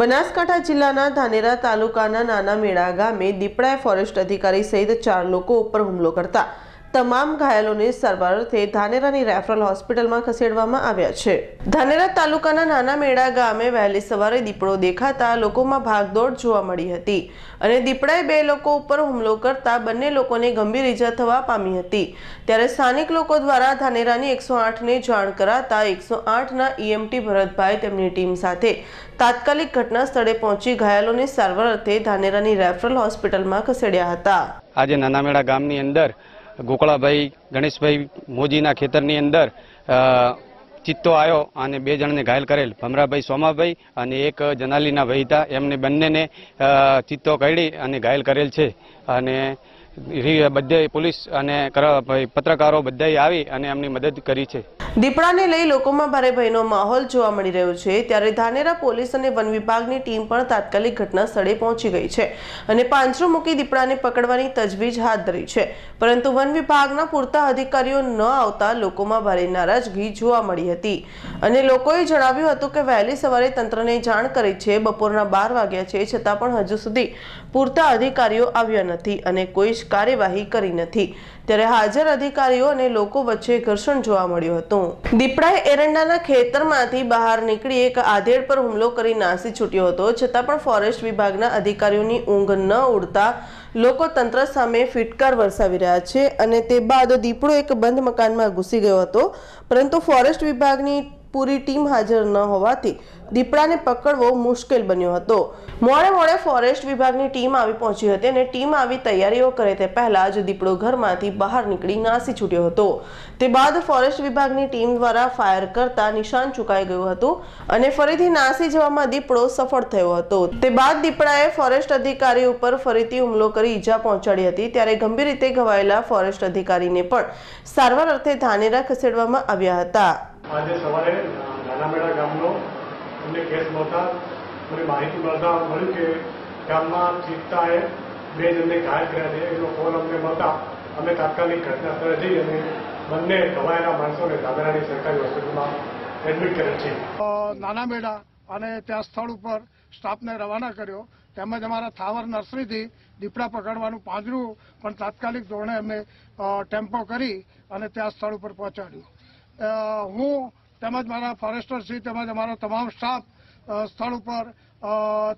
બનાસકાંઠા જિલ્લાના ધાનેરા તાલુકાના નાના મેળા ગામે દીપડાએ ફોરેસ્ટ અધિકારી સહિત ચાર લોકો ઉપર હુમલો કરતા તમામ ઘાયલોને સારવાર અર્થે ધાનેરાની રેફરલ હોસ્પિટલમાં ખસેડવામાં આવ્યા છે ધાનેરા તાલુકાના નાના મેળા ગામે વહેલી સવારે દીપડો દેખાતા લોકોમાં ભાગદોડ જોવા મળી હતી અને દીપડાએ બે લોકો ઉપર હુમલો કરતા બંને લોકોને ગંભીર ઈજા થવા પામી હતી ત્યારે સ્થાનિક લોકો દ્વારા ધાનેરાની એકસો આઠને જાણ કરાતા એકસો આઠના ઈએમટી ભરતભાઈ તેમની ટીમ સાથે તાત્કાલિક ઘટના સ્થળે પહોંચી ઘાયલોને સારવાર અર્થે ધાનેરાની રેફરલ હોસ્પિટલમાં ખસેડ્યા હતા આજે નાના મેળા ગામની અંદર ગોકળાભાઈ ગણેશભાઈ મોજીના ખેતરની અંદર ચિત્તો આવ્યો અને બે જણને ઘાયલ કરેલ ભમરાભાઈ સોમાભાઈ અને એક જનાલીના વહીતા એમને બંનેને ચિત્તો કરડી અને ઘાયલ કરેલ છે અને બધે પોલીસ અને પત્રકારો બધાએ આવી અને એમની મદદ કરી છે દીપડાને લઈ લોકોમાં ભારે ભયનો માહોલ જોવા મળી રહ્યો છે ત્યારે ધાનેરા પોલીસ અને વન વિભાગની ટીમ પણ તાત્કાલિક ઘટના પહોંચી ગઈ છે અને પાંજરો મૂકી દીપડાને પકડવાની તજવીજ હાથ ધરી છે પરંતુ વન વિભાગના પૂરતા અધિકારીઓ ન આવતા લોકોમાં ભારે નારાજગી જોવા મળી હતી અને લોકોએ જણાવ્યું હતું કે વહેલી સવારે તંત્રને જાણ કરી છે બપોરના બાર વાગ્યા છે છતાં પણ હજુ સુધી પૂરતા અધિકારીઓ આવ્યા નથી અને કોઈ જ કાર્યવાહી કરી નથી ત્યારે હાજર અધિકારીઓ અને લોકો વચ્ચે ઘર્ષણ જોવા મળ્યું હતું દીપડાએ એરંડાના ખેતરમાંથી બહાર નીકળી એક આધેડ પર હુમલો કરી નાસી છૂટ્યો હતો છતાં પણ ફોરેસ્ટ વિભાગના અધિકારીઓની ઊંઘ ન ઉડતા લોકો તંત્ર સામે ફિટકાર વરસાવી રહ્યા છે અને તે બાદ દીપડો એક બંધ મકાનમાં ઘૂસી ગયો હતો પરંતુ ફોરેસ્ટ વિભાગની પૂરી ટીમ હાજર ન હોવાથી દીપડાને પકડવો મુશ્કેલ બન્યો હતો મોડે મોડે ફોરેસ્ટ વિભાગની ટીમ આવી પહોંચી હતી અને ટીમ આવી તૈયારીઓ કરે તે પહેલાં જ દીપડો ઘરમાંથી બહાર નીકળી નાસી છૂટ્યો હતો તે બાદ ફોરેસ્ટ વિભાગની ટીમ દ્વારા ફાયર કરતા નિશાન ચૂકાઈ ગયું હતું અને ફરીથી નાસી જવામાં દીપડો સફળ થયો હતો તે બાદ દીપડાએ ફોરેસ્ટ અધિકારી ઉપર ફરીથી હુમલો કરી ઈજા પહોંચાડી હતી ત્યારે ગંભીર રીતે ઘવાયેલા ફોરેસ્ટ અધિકારીને પણ સારવાર અર્થે ધાનેરા ખસેડવામાં આવ્યા હતા આજે સવારે નાનામેડા ગામનો અમને કેસ મળતા મને માહિતી મળતા મળ્યું કે ગામમાં ચિત્તાએ બે જણને ઘાયલ કર્યા છે એનો ફોન અમને મળતા અમે તાત્કાલિક ઘટના જઈ અને બંને ઘવાયેલા માણસોને દાદરાની સરકારી હોસ્પિટલમાં એડમિટ કરેલ છે નાનામેડા અને ત્યાં સ્થળ ઉપર સ્ટાફને રવાના કર્યો તેમજ અમારા થાવર નર્સરીથી દીપડા પકડવાનું પાંજરું પણ તાત્કાલિક ધોરણે અમે ટેમ્પો કરી અને ત્યાં સ્થળ ઉપર પહોંચાડ્યું હું તેમજ મારા ફોરેસ્ટરશ્રી તેમજ અમારો તમામ સ્ટાફ સ્થળ ઉપર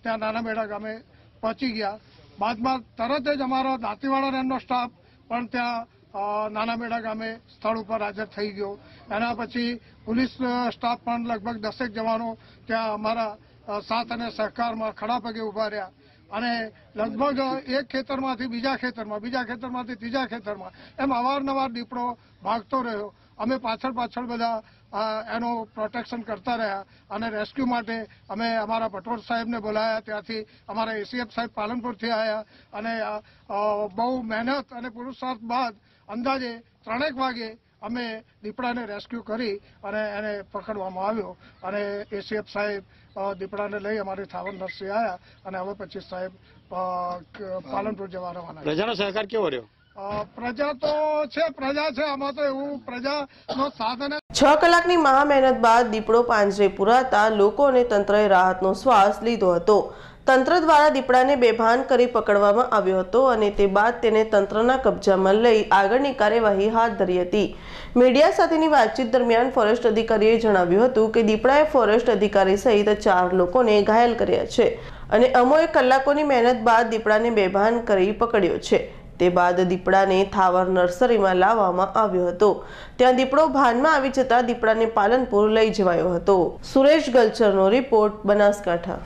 ત્યાં નાનામેડા ગામે પહોંચી ગયા બાદમાં તરત જ અમારો દાંતીવાડા રેમનો સ્ટાફ પણ ત્યાં નાનામેડા ગામે સ્થળ ઉપર હાજર થઈ ગયો એના પછી પોલીસ સ્ટાફ પણ લગભગ દસેક જવાનો ત્યાં અમારા સાથ અને સહકારમાં ખડા પગે ઉભા રહ્યા અને લગભગ એક ખેતરમાંથી બીજા ખેતરમાં બીજા ખેતરમાંથી ત્રીજા ખેતરમાં એમ અવારનવાર દીપડો ભાગતો રહ્યો અમે પાછળ પાછળ બધા એનું પ્રોટેક્શન કરતા રહ્યા અને રેસ્ક્યુ માટે અમે અમારા ભટોર સાહેબને બોલાયા ત્યાંથી અમારા એસીએફ સાહેબ પાલનપુરથી આવ્યા અને બહુ મહેનત અને પુરુષાર્થ બાદ અંદાજે ત્રણેક વાગે અમે દીપડાને રેસ્ક્યુ કરી અને એને પકડવામાં આવ્યો અને એસીએફ સાહેબ દીપડાને લઈ અમારી થાવર નર્સરી આવ્યા અને હવે પછી સાહેબ પાલનપુર જવા રવાના પ્રજાનો સહકાર કેવો રહ્યો છ કલાકની મહા મહેનત બાદ દીપડો પાંજરે પુરાતા લોકો અને તંત્રએ રાહતનો શ્વાસ લીધો હતો તંત્ર દ્વારા દીપડાને બેભાન કરી પકડવામાં આવ્યો હતો અને તે બાદ તેને તંત્રના કબજામાં લઈ આગળની કાર્યવાહી હાથ ધરી હતી મીડિયા સાથેની વાતચીત દરમિયાન ફોરેસ્ટ અધિકારીએ જણાવ્યું હતું કે દીપડાએ ફોરેસ્ટ અધિકારી સહિત ચાર લોકોને ઘાયલ કર્યા છે અને અમોએ કલાકોની મહેનત બાદ દીપડાને બેભાન કરી પકડ્યો છે તે બાદ દીપડાને થાવર નર્સરીમાં લાવવામાં આવ્યો હતો ત્યાં દીપડો ભાનમાં આવી જતા દીપડાને પાલનપુર લઈ જવાયો હતો સુરેશ ગલચરનો રિપોર્ટ બનાસકાંઠા